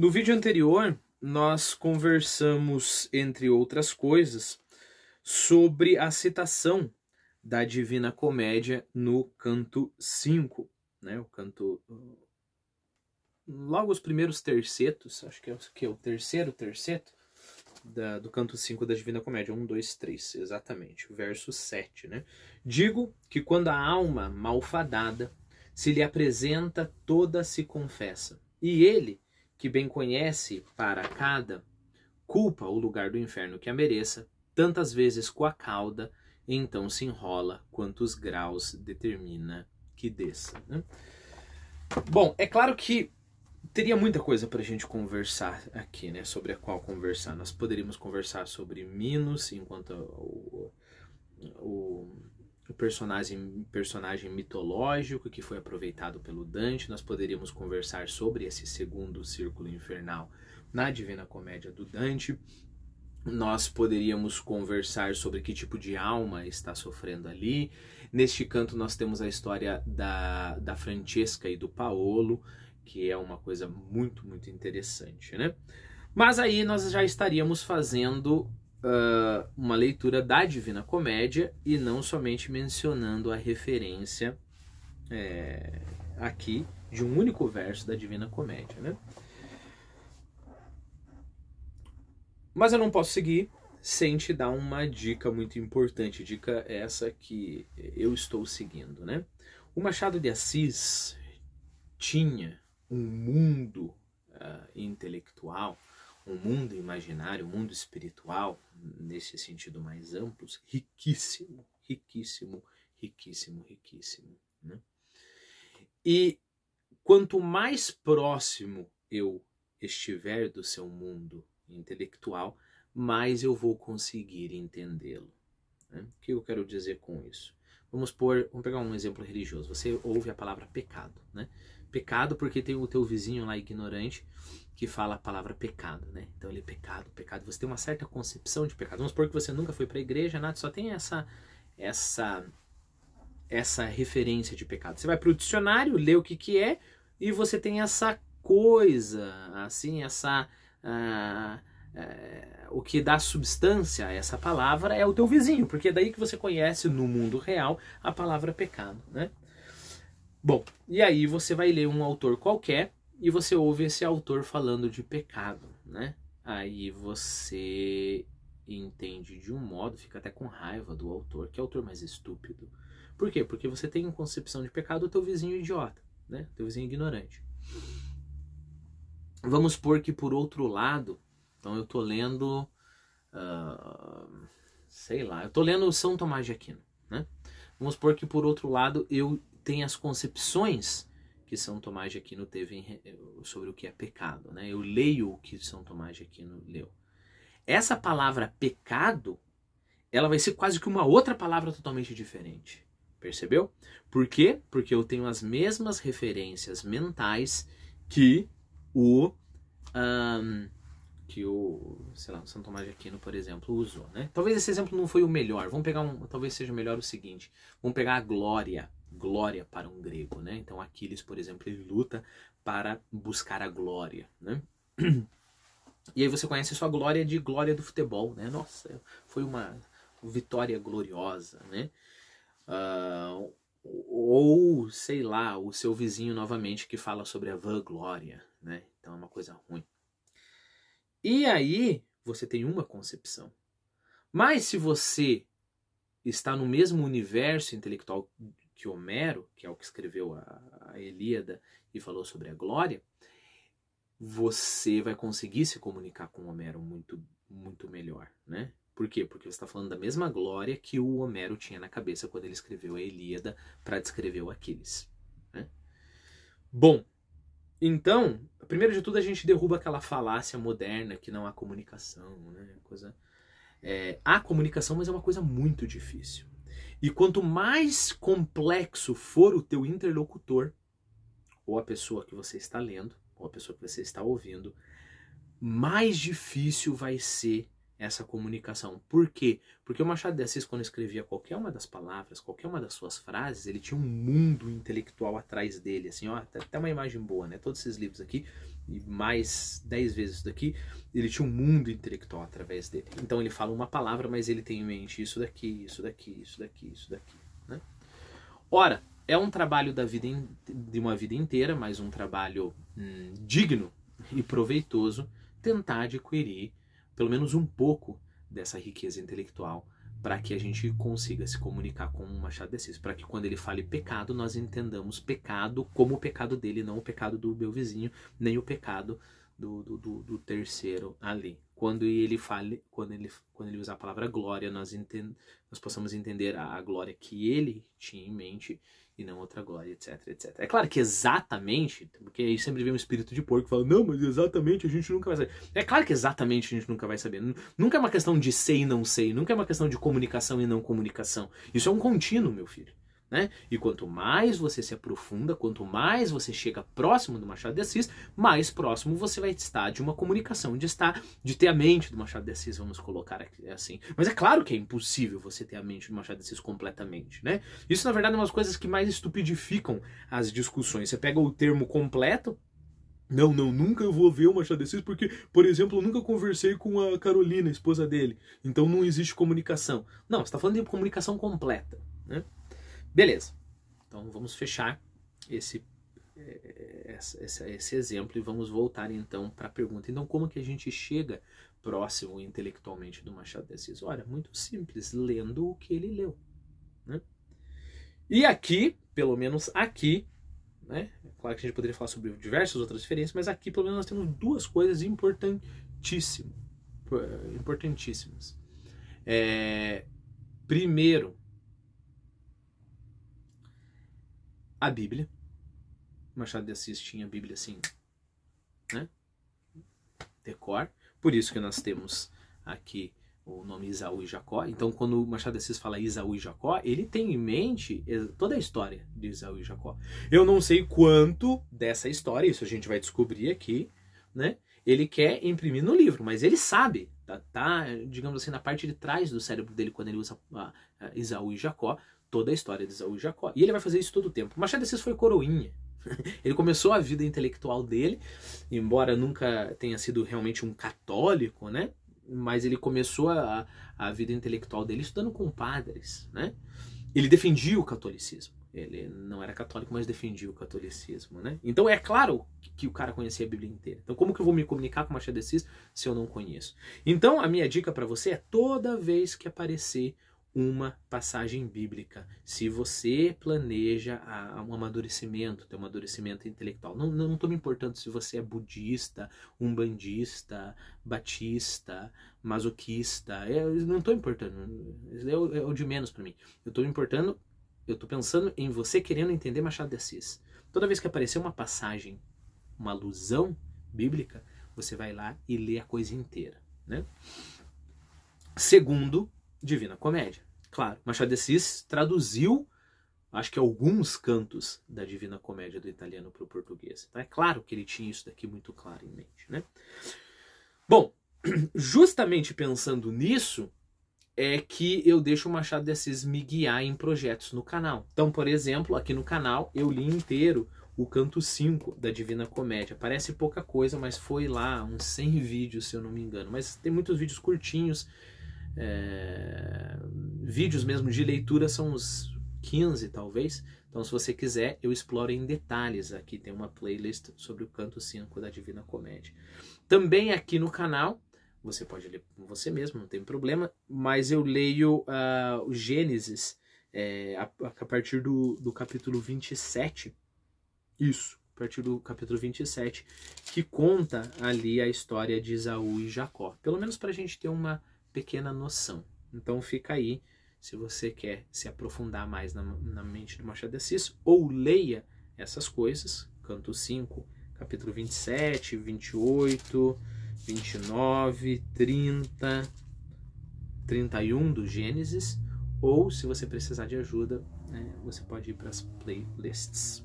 No vídeo anterior, nós conversamos, entre outras coisas, sobre a citação da Divina Comédia no canto 5, né? O canto uh, logo os primeiros tercetos, acho que é, que é o terceiro terceto da, do canto 5 da Divina Comédia, 1, 2, 3, exatamente, verso 7, né? Digo que quando a alma malfadada se lhe apresenta, toda se confessa, e ele que bem conhece para cada, culpa o lugar do inferno que a mereça, tantas vezes com a cauda, então se enrola quantos graus determina que desça. Né? Bom, é claro que teria muita coisa para a gente conversar aqui, né? Sobre a qual conversar. Nós poderíamos conversar sobre Minos enquanto o, o um personagem, personagem mitológico que foi aproveitado pelo Dante. Nós poderíamos conversar sobre esse segundo círculo infernal na Divina Comédia do Dante. Nós poderíamos conversar sobre que tipo de alma está sofrendo ali. Neste canto, nós temos a história da, da Francesca e do Paolo, que é uma coisa muito, muito interessante, né? Mas aí nós já estaríamos fazendo uh, uma leitura da Divina Comédia e não somente mencionando a referência é, aqui de um único verso da Divina Comédia. Né? Mas eu não posso seguir sem te dar uma dica muito importante, dica essa que eu estou seguindo. Né? O Machado de Assis tinha um mundo uh, intelectual um mundo imaginário, um mundo espiritual, nesse sentido mais amplo, riquíssimo, riquíssimo, riquíssimo, riquíssimo. Né? E quanto mais próximo eu estiver do seu mundo intelectual, mais eu vou conseguir entendê-lo. Né? O que eu quero dizer com isso? Vamos, por, vamos pegar um exemplo religioso. Você ouve a palavra pecado, né? Pecado porque tem o teu vizinho lá ignorante que fala a palavra pecado, né? Então ele é pecado, pecado. Você tem uma certa concepção de pecado. Vamos supor que você nunca foi para a igreja, nada, só tem essa essa essa referência de pecado. Você vai para o dicionário, lê o que que é e você tem essa coisa, assim, essa ah, é, o que dá substância a essa palavra é o teu vizinho, porque é daí que você conhece no mundo real a palavra pecado, né? Bom, e aí você vai ler um autor qualquer e você ouve esse autor falando de pecado, né? Aí você entende de um modo, fica até com raiva do autor, que é o autor mais estúpido. Por quê? Porque você tem concepção de pecado do teu vizinho é idiota, né? Teu vizinho é ignorante. Vamos supor que por outro lado, então eu tô lendo, uh, sei lá, eu tô lendo São Tomás de Aquino, né? Vamos supor que por outro lado eu tem as concepções que São Tomás de Aquino teve eh, sobre o que é pecado. Né? Eu leio o que São Tomás de Aquino leu. Essa palavra pecado, ela vai ser quase que uma outra palavra totalmente diferente. Percebeu? Por quê? Porque eu tenho as mesmas referências mentais que o. Um, que o, sei lá, o São Tomás de Aquino, por exemplo, usou, né? Talvez esse exemplo não foi o melhor. Vamos pegar um, talvez seja melhor o seguinte. Vamos pegar a glória glória para um grego, né? Então Aquiles, por exemplo, ele luta para buscar a glória, né? E aí você conhece a sua glória de glória do futebol, né? Nossa, foi uma vitória gloriosa, né? Uh, ou, sei lá, o seu vizinho novamente que fala sobre a vanglória, né? Então é uma coisa ruim. E aí você tem uma concepção. Mas se você está no mesmo universo intelectual que Homero, que é o que escreveu a, a Ilíada e falou sobre a glória, você vai conseguir se comunicar com Homero muito, muito melhor, né? Por quê? Porque você está falando da mesma glória que o Homero tinha na cabeça quando ele escreveu a Ilíada para descrever o Aquiles. Né? Bom, então, primeiro de tudo a gente derruba aquela falácia moderna que não há comunicação, né? Coisa, é, há comunicação, mas é uma coisa muito difícil. E quanto mais complexo for o teu interlocutor, ou a pessoa que você está lendo, ou a pessoa que você está ouvindo, mais difícil vai ser essa comunicação. Por quê? Porque o Machado de Assis, quando escrevia qualquer uma das palavras, qualquer uma das suas frases, ele tinha um mundo intelectual atrás dele, assim, ó, até uma imagem boa, né? Todos esses livros aqui, e mais dez vezes isso daqui, ele tinha um mundo intelectual através dele. Então ele fala uma palavra, mas ele tem em mente isso daqui, isso daqui, isso daqui, isso daqui, né? Ora, é um trabalho da vida in... de uma vida inteira, mas um trabalho hum, digno e proveitoso tentar adquirir pelo menos um pouco dessa riqueza intelectual para que a gente consiga se comunicar com o Machado de Assis, para que quando ele fale pecado, nós entendamos pecado como o pecado dele, não o pecado do meu vizinho, nem o pecado do, do, do terceiro ali. Quando ele fale, quando ele, quando ele usar a palavra glória, nós, entend, nós possamos entender a, a glória que ele tinha em mente e não outra glória, etc, etc. É claro que exatamente, porque aí sempre vem um espírito de porco falando, não, mas exatamente a gente nunca vai saber. É claro que exatamente a gente nunca vai saber. Nunca é uma questão de sei e não sei, nunca é uma questão de comunicação e não comunicação. Isso é um contínuo, meu filho. Né? E quanto mais você se aprofunda, quanto mais você chega próximo do Machado de Assis, mais próximo você vai estar de uma comunicação, de estar, de ter a mente do Machado de Assis, vamos colocar é assim. Mas é claro que é impossível você ter a mente do Machado de Assis completamente, né? Isso na verdade é uma das coisas que mais estupidificam as discussões. Você pega o termo completo, não, não, nunca eu vou ver o Machado de Assis porque, por exemplo, eu nunca conversei com a Carolina, a esposa dele. Então não existe comunicação. Não, você está falando de comunicação completa, né? Beleza. Então vamos fechar esse, é, esse, esse exemplo e vamos voltar então para a pergunta. Então, como que a gente chega próximo intelectualmente do Machado de Assis? Olha, muito simples, lendo o que ele leu. Né? E aqui, pelo menos aqui, né? É claro que a gente poderia falar sobre diversas outras diferenças, mas aqui pelo menos nós temos duas coisas importantíssimas. importantíssimas. É, primeiro, a Bíblia. Machado de Assis tinha a Bíblia assim, né? Decor. Por isso que nós temos aqui o nome Isaú e Jacó. Então, quando Machado de Assis fala Isaú e Jacó, ele tem em mente toda a história de Isaú e Jacó. Eu não sei quanto dessa história, isso a gente vai descobrir aqui, né? Ele quer imprimir no livro, mas ele sabe, tá, tá digamos assim, na parte de trás do cérebro dele, quando ele usa Isaú e Jacó, toda a história de Esaú e Jacó. E ele vai fazer isso todo o tempo. Machado de Assis foi coroinha. Ele começou a vida intelectual dele, embora nunca tenha sido realmente um católico, né? Mas ele começou a, a vida intelectual dele estudando com padres, né? Ele defendia o catolicismo. Ele não era católico, mas defendia o catolicismo, né? Então é claro que o cara conhecia a Bíblia inteira. Então como que eu vou me comunicar com Machado de Assis se eu não conheço? Então a minha dica para você é toda vez que aparecer uma passagem bíblica. Se você planeja um amadurecimento, teu um amadurecimento intelectual, não estou não, não me importando se você é budista, umbandista, batista, masoquista, eu não estou importando, é o, é o de menos para mim. Eu estou importando, eu estou pensando em você querendo entender Machado de Assis. Toda vez que aparecer uma passagem, uma alusão bíblica, você vai lá e lê a coisa inteira, né? Segundo, Divina Comédia. Claro, Machado de Assis traduziu, acho que alguns cantos da Divina Comédia do italiano para o português. Então é claro que ele tinha isso daqui muito claro em mente. Né? Bom, justamente pensando nisso, é que eu deixo o Machado de Assis me guiar em projetos no canal. Então, por exemplo, aqui no canal eu li inteiro o canto 5 da Divina Comédia. Parece pouca coisa, mas foi lá uns 100 vídeos, se eu não me engano. Mas tem muitos vídeos curtinhos é, vídeos mesmo de leitura são uns 15 talvez. Então, se você quiser, eu exploro em detalhes aqui. Tem uma playlist sobre o canto 5 da Divina Comédia. Também aqui no canal, você pode ler com você mesmo, não tem problema, mas eu leio uh, o Gênesis é, a, a, partir do, do capítulo 27. Isso, a partir do capítulo 27, que conta ali a história de Isaú e Jacó. Pelo menos para a gente ter uma pequena noção. Então fica aí, se você quer se aprofundar mais na, na mente do Machado de Assis, ou leia essas coisas, canto 5, capítulo 27, 28, 29, 30, 31 do Gênesis, ou se você precisar de ajuda, né, você pode ir para as playlists.